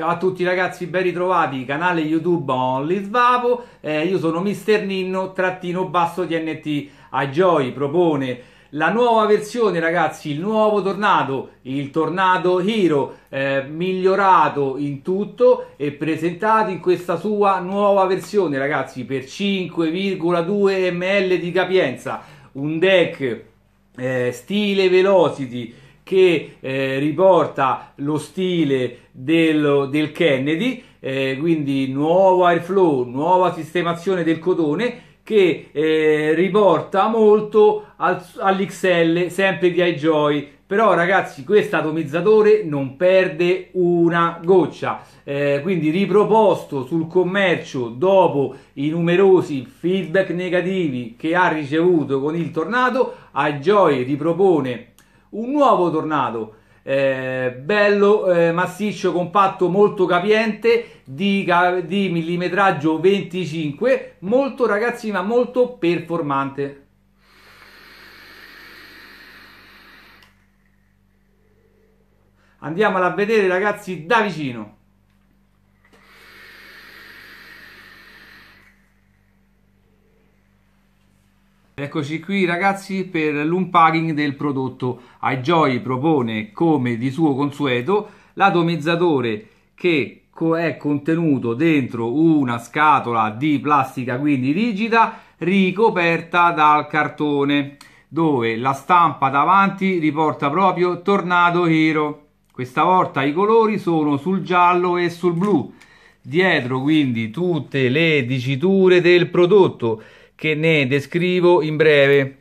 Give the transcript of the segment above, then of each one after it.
Ciao a tutti ragazzi, ben ritrovati, canale YouTube Only Svavo, eh, io sono Mister Ninno, trattino basso TNT a Joy, propone la nuova versione ragazzi, il nuovo Tornado, il Tornado Hero, eh, migliorato in tutto e presentato in questa sua nuova versione ragazzi, per 5,2 ml di capienza, un deck eh, stile Velocity, che eh, riporta lo stile del, del Kennedy, eh, quindi nuovo airflow, nuova sistemazione del cotone che eh, riporta molto al, all'XL sempre di iJoy però ragazzi questo atomizzatore non perde una goccia eh, quindi riproposto sul commercio dopo i numerosi feedback negativi che ha ricevuto con il tornado iJoy ripropone un nuovo tornado eh, bello, eh, massiccio, compatto, molto capiente, di, di millimetraggio 25, molto ragazzi ma molto performante. Andiamola a vedere ragazzi da vicino. Eccoci qui ragazzi per l'unpacking del prodotto. iJoy propone come di suo consueto l'atomizzatore che è contenuto dentro una scatola di plastica quindi rigida ricoperta dal cartone dove la stampa davanti riporta proprio Tornado Hero. Questa volta i colori sono sul giallo e sul blu. Dietro quindi tutte le diciture del prodotto che ne descrivo in breve.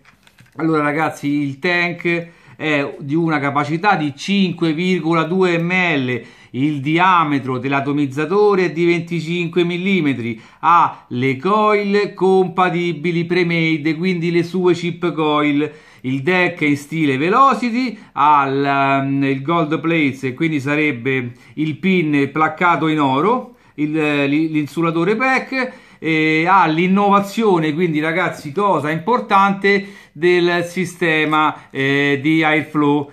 Allora ragazzi, il tank è di una capacità di 5,2 ml, il diametro dell'atomizzatore è di 25 mm, ha le coil compatibili pre-made, quindi le sue chip coil. Il deck è in stile Velocity, ha um, il gold plates, e quindi sarebbe il pin placcato in oro, l'insulatore pack eh, all'innovazione, quindi ragazzi cosa importante, del sistema eh, di Airflow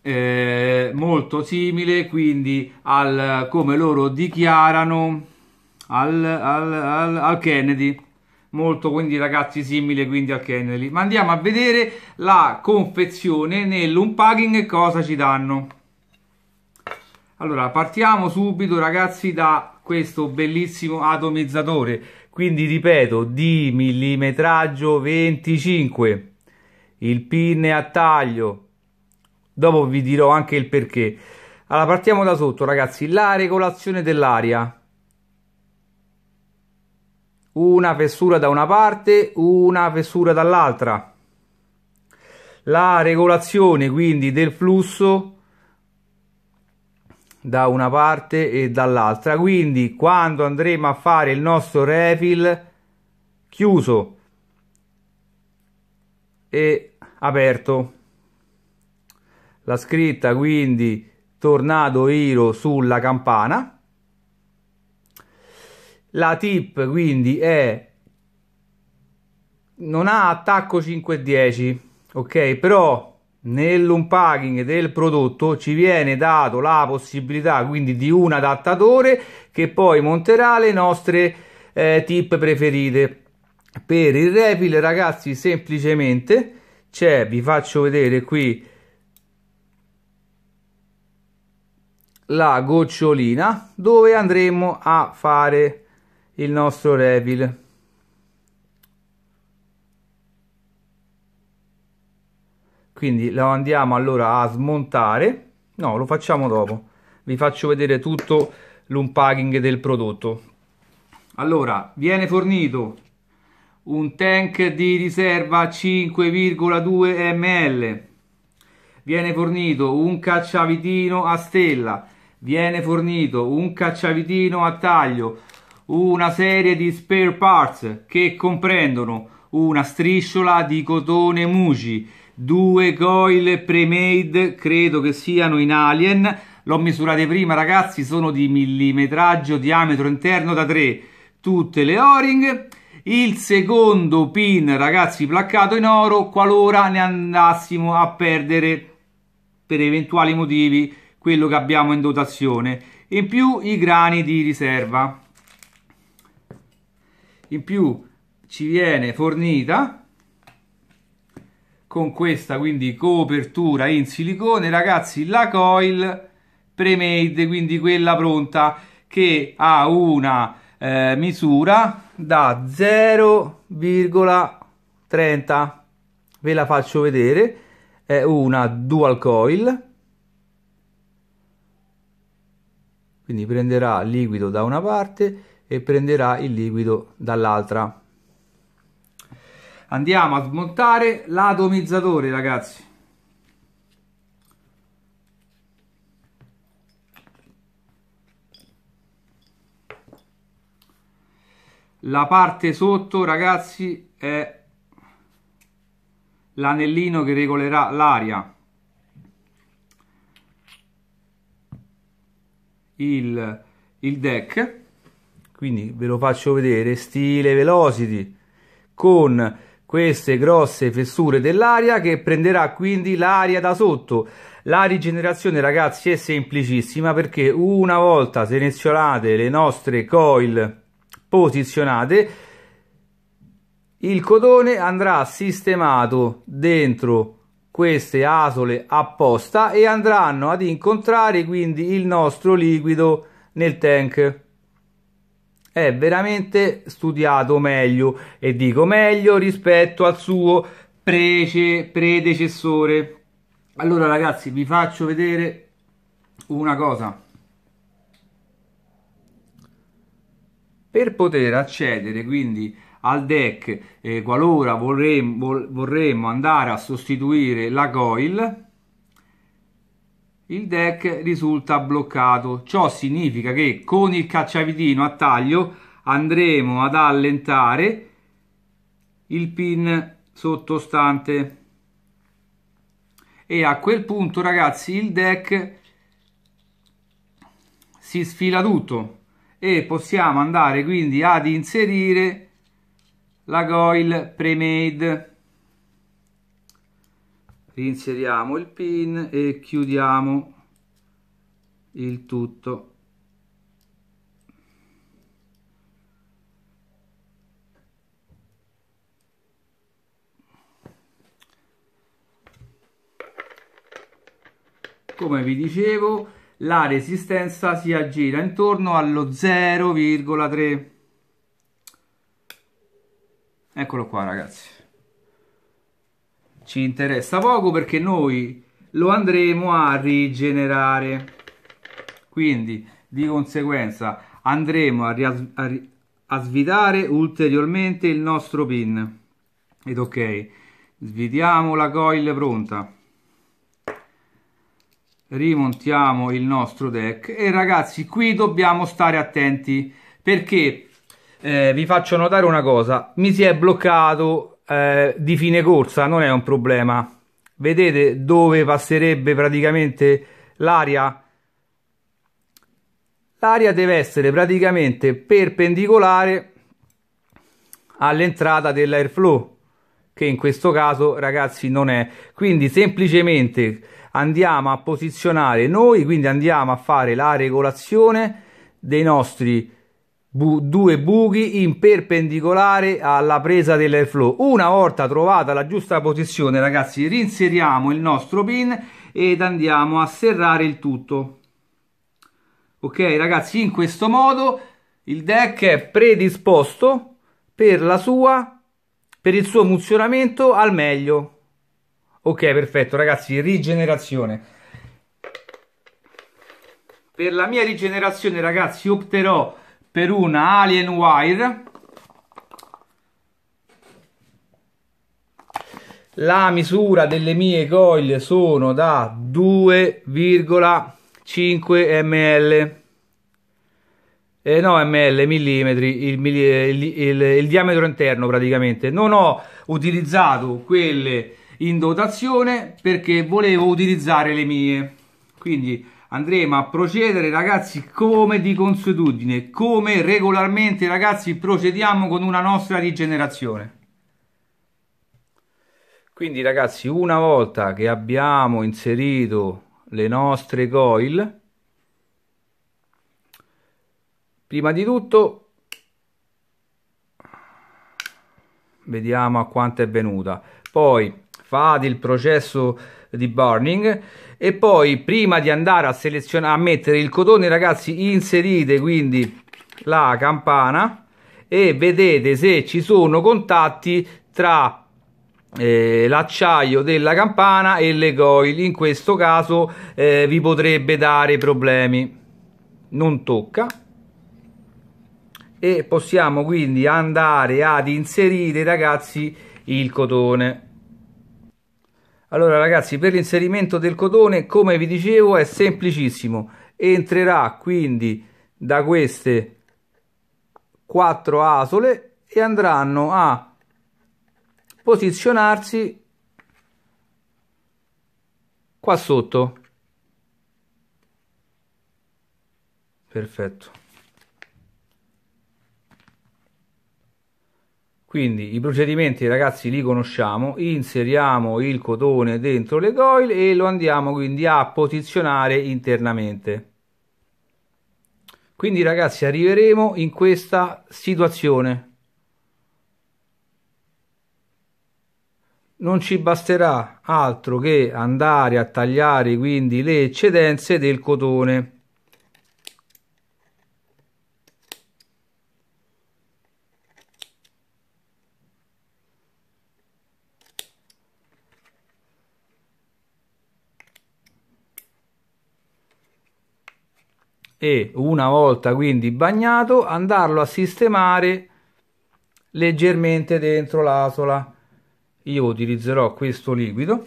eh, molto simile quindi al come loro dichiarano al, al, al, al Kennedy molto quindi ragazzi simile quindi al Kennedy ma andiamo a vedere la confezione nell'unpacking cosa ci danno allora partiamo subito ragazzi da questo bellissimo atomizzatore quindi ripeto di millimetraggio 25 il pin è a taglio dopo vi dirò anche il perché allora partiamo da sotto ragazzi la regolazione dell'aria una fessura da una parte una fessura dall'altra la regolazione quindi del flusso da una parte e dall'altra quindi quando andremo a fare il nostro refill chiuso e aperto la scritta quindi tornado iro sulla campana la tip quindi è non ha attacco 5 10 ok però nell'unpacking del prodotto ci viene dato la possibilità quindi di un adattatore che poi monterà le nostre eh, tip preferite per il refill ragazzi semplicemente c'è vi faccio vedere qui la gocciolina dove andremo a fare il nostro refill quindi lo andiamo allora a smontare no lo facciamo dopo vi faccio vedere tutto l'unpacking del prodotto allora viene fornito un tank di riserva 5,2 ml viene fornito un cacciavitino a stella viene fornito un cacciavitino a taglio una serie di spare parts che comprendono una strisciola di cotone muci due coil pre-made, credo che siano in Alien. L'ho misurate prima, ragazzi, sono di millimetraggio, diametro interno da 3, tutte le O-ring. Il secondo pin, ragazzi, placcato in oro, qualora ne andassimo a perdere per eventuali motivi quello che abbiamo in dotazione. In più i grani di riserva. In più ci viene fornita con questa quindi copertura in silicone ragazzi la coil pre-made quindi quella pronta che ha una eh, misura da 0,30 ve la faccio vedere è una dual coil quindi prenderà liquido da una parte e prenderà il liquido dall'altra andiamo a smontare l'atomizzatore ragazzi la parte sotto ragazzi è l'anellino che regolerà l'aria il, il deck quindi ve lo faccio vedere stile velocity con queste grosse fessure dell'aria che prenderà quindi l'aria da sotto. La rigenerazione ragazzi è semplicissima perché una volta selezionate le nostre coil posizionate il cotone andrà sistemato dentro queste asole apposta e andranno ad incontrare quindi il nostro liquido nel tank è veramente studiato meglio e dico meglio rispetto al suo prece, predecessore. Allora ragazzi vi faccio vedere una cosa. Per poter accedere quindi al deck eh, qualora vorremmo, vorremmo andare a sostituire la coil il deck risulta bloccato. Ciò significa che con il cacciavitino a taglio andremo ad allentare il pin sottostante. E a quel punto, ragazzi, il deck si sfila tutto e possiamo andare quindi ad inserire la coil pre-made reinseriamo il pin e chiudiamo il tutto come vi dicevo la resistenza si aggira intorno allo 0,3 eccolo qua ragazzi ci interessa poco perché noi lo andremo a rigenerare quindi di conseguenza andremo a, a, a svitare ulteriormente il nostro pin ed ok svitiamo la coil pronta rimontiamo il nostro deck e ragazzi qui dobbiamo stare attenti perché eh, vi faccio notare una cosa mi si è bloccato eh, di fine corsa non è un problema. Vedete dove passerebbe praticamente l'aria? L'aria deve essere praticamente perpendicolare all'entrata dell'airflow che in questo caso ragazzi non è quindi semplicemente andiamo a posizionare noi quindi andiamo a fare la regolazione dei nostri bu- due buchi in perpendicolare alla presa dell'airflow. Una volta trovata la giusta posizione, ragazzi, rinseriamo il nostro pin ed andiamo a serrare il tutto. Ok, ragazzi, in questo modo il deck è predisposto per la sua per il suo funzionamento al meglio. Ok, perfetto, ragazzi, rigenerazione. Per la mia rigenerazione, ragazzi, opterò per una Alienware la misura delle mie coil sono da 2,5 ml eh, no ml millimetri il, il, il, il, diametro interno praticamente non ho utilizzato quelle in dotazione perché volevo utilizzare le mie quindi andremo a procedere ragazzi come di consuetudine come regolarmente ragazzi procediamo con una nostra rigenerazione quindi ragazzi una volta che abbiamo inserito le nostre coil prima di tutto vediamo a quanto è venuta poi fate il processo di Burning e poi prima di andare a selezionare a mettere il cotone ragazzi inserite quindi la campana e vedete se ci sono contatti tra eh, l'acciaio della campana e le coil in questo caso eh, vi potrebbe dare problemi non tocca e possiamo quindi andare ad inserire ragazzi il cotone allora ragazzi, per l'inserimento del codone, come vi dicevo, è semplicissimo. Entrerà quindi da queste quattro asole e andranno a posizionarsi qua sotto. Perfetto. quindi i procedimenti ragazzi li conosciamo inseriamo il cotone dentro le coil e lo andiamo quindi a posizionare internamente quindi ragazzi arriveremo in questa situazione non ci basterà altro che andare a tagliare quindi le eccedenze del cotone e una volta quindi bagnato andarlo a sistemare leggermente dentro l'asola io utilizzerò questo liquido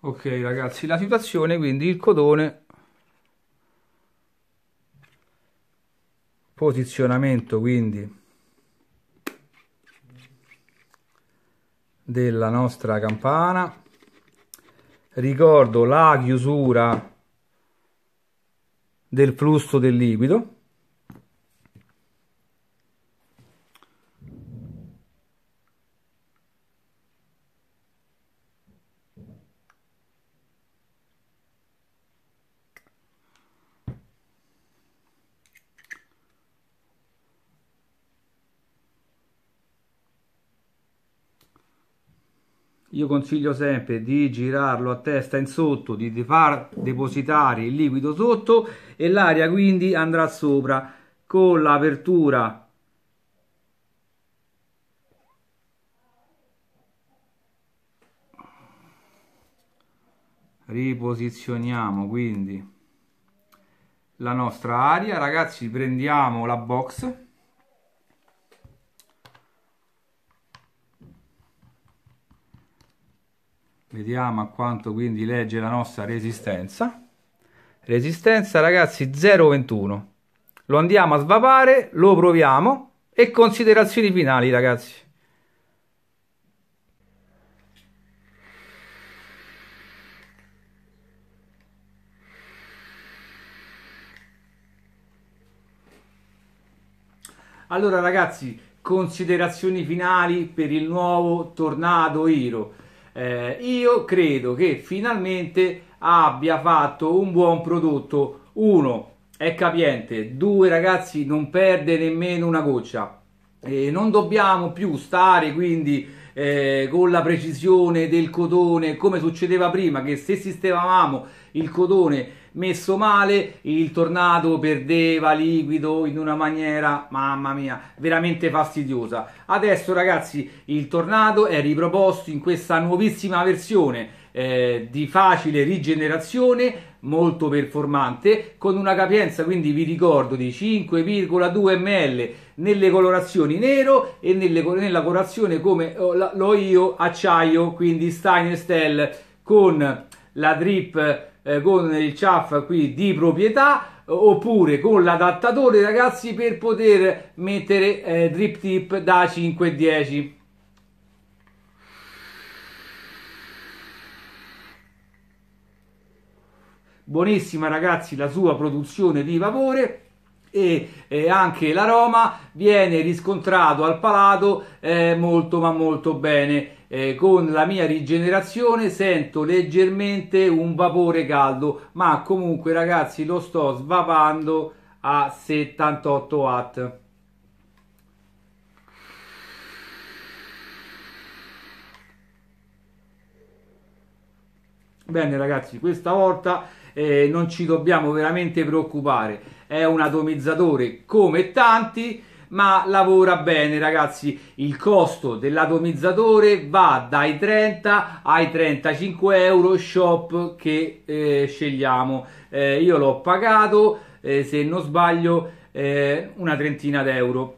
Ok ragazzi, la situazione quindi il codone, posizionamento quindi della nostra campana ricordo la chiusura del flusso del liquido io consiglio sempre di girarlo a testa in sotto, di far depositare il liquido sotto e l'aria quindi andrà sopra con l'apertura riposizioniamo quindi la nostra aria ragazzi prendiamo la box vediamo a quanto quindi legge la nostra resistenza resistenza ragazzi 0,21 lo andiamo a svapare lo proviamo e considerazioni finali ragazzi Allora ragazzi, considerazioni finali per il nuovo Tornado Hero. Eh, io credo che finalmente abbia fatto un buon prodotto. Uno, è capiente. Due, ragazzi, non perde nemmeno una goccia. e non dobbiamo più stare quindi eh, con la precisione del cotone, come succedeva prima, che se sistemavamo il cotone messo male, il tornado perdeva liquido in una maniera, mamma mia, veramente fastidiosa. Adesso ragazzi, il tornado è riproposto in questa nuovissima versione eh, di facile rigenerazione, molto performante, con una capienza, quindi vi ricordo, di 5,2 ml nelle colorazioni nero e nelle, nella colorazione come oh, l'ho io acciaio, quindi Steiner Stell con la drip eh, con il chaff qui di proprietà oppure con l'adattatore ragazzi per poter mettere eh, drip tip da 5 10 buonissima ragazzi la sua produzione di vapore e eh, anche la Roma viene riscontrato al palato eh, molto ma molto bene. Eh, con la mia rigenerazione sento leggermente un vapore caldo, ma comunque ragazzi lo sto svapando a 78 watt. Bene ragazzi, questa volta eh, non ci dobbiamo veramente preoccupare, è un atomizzatore come tanti ma lavora bene ragazzi il costo dell'atomizzatore va dai 30 ai 35 euro shop che eh, scegliamo eh, io l'ho pagato eh, se non sbaglio eh, una trentina d'euro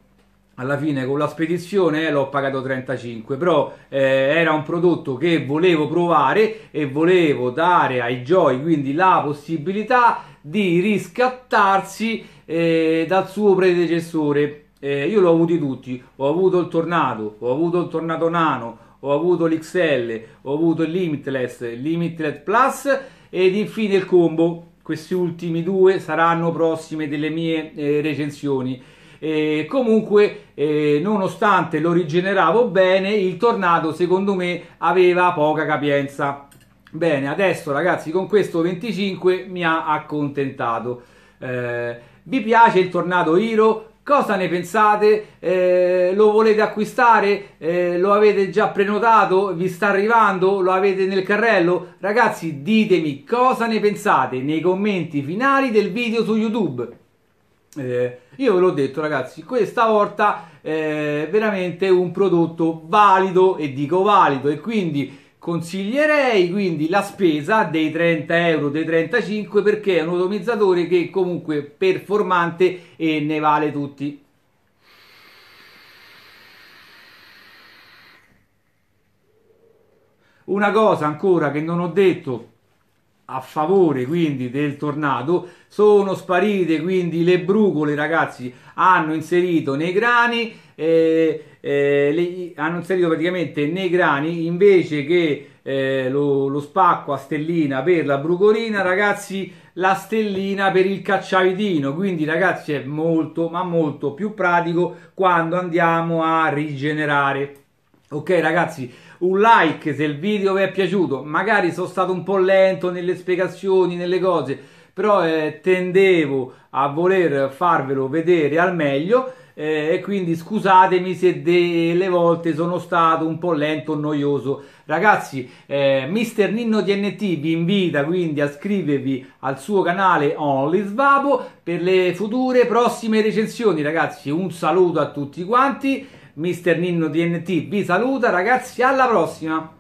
alla fine con la spedizione eh, l'ho pagato 35 però eh, era un prodotto che volevo provare e volevo dare ai Joy quindi la possibilità di riscattarsi eh, dal suo predecessore eh, io l'ho avuto tutti ho avuto il Tornado ho avuto il Tornado Nano ho avuto l'XL ho avuto il Limitless Limitless Plus ed infine il combo questi ultimi due saranno prossime delle mie eh, recensioni eh, comunque eh, nonostante lo rigeneravo bene il tornado secondo me aveva poca capienza bene adesso ragazzi con questo 25 mi ha accontentato eh, vi piace il tornado Hero? Cosa ne pensate? Eh, lo volete acquistare? Eh, lo avete già prenotato? Vi sta arrivando? Lo avete nel carrello? Ragazzi, ditemi cosa ne pensate nei commenti finali del video su YouTube. Eh, io ve l'ho detto ragazzi, questa volta è eh, veramente un prodotto valido e dico valido e quindi consiglierei quindi la spesa dei 30 euro, dei 35 perché è un atomizzatore che comunque performante e ne vale tutti. Una cosa ancora che non ho detto a favore quindi del tornado sono sparite quindi le brucole ragazzi hanno inserito nei grani eh, eh, le, hanno inserito praticamente nei grani invece che eh, lo, lo, spacco a stellina per la brucolina ragazzi la stellina per il cacciavitino quindi ragazzi è molto ma molto più pratico quando andiamo a rigenerare Ok ragazzi, un like se il video vi è piaciuto, magari sono stato un po' lento nelle spiegazioni, nelle cose, però eh, tendevo a voler farvelo vedere al meglio eh, e quindi scusatemi se delle volte sono stato un po' lento o noioso. Ragazzi, eh, Mister Nino TNT vi invita quindi a iscrivervi al suo canale Only Svabo per le future prossime recensioni. Ragazzi, un saluto a tutti quanti. Mr. Ninno DNT vi saluta ragazzi, alla prossima!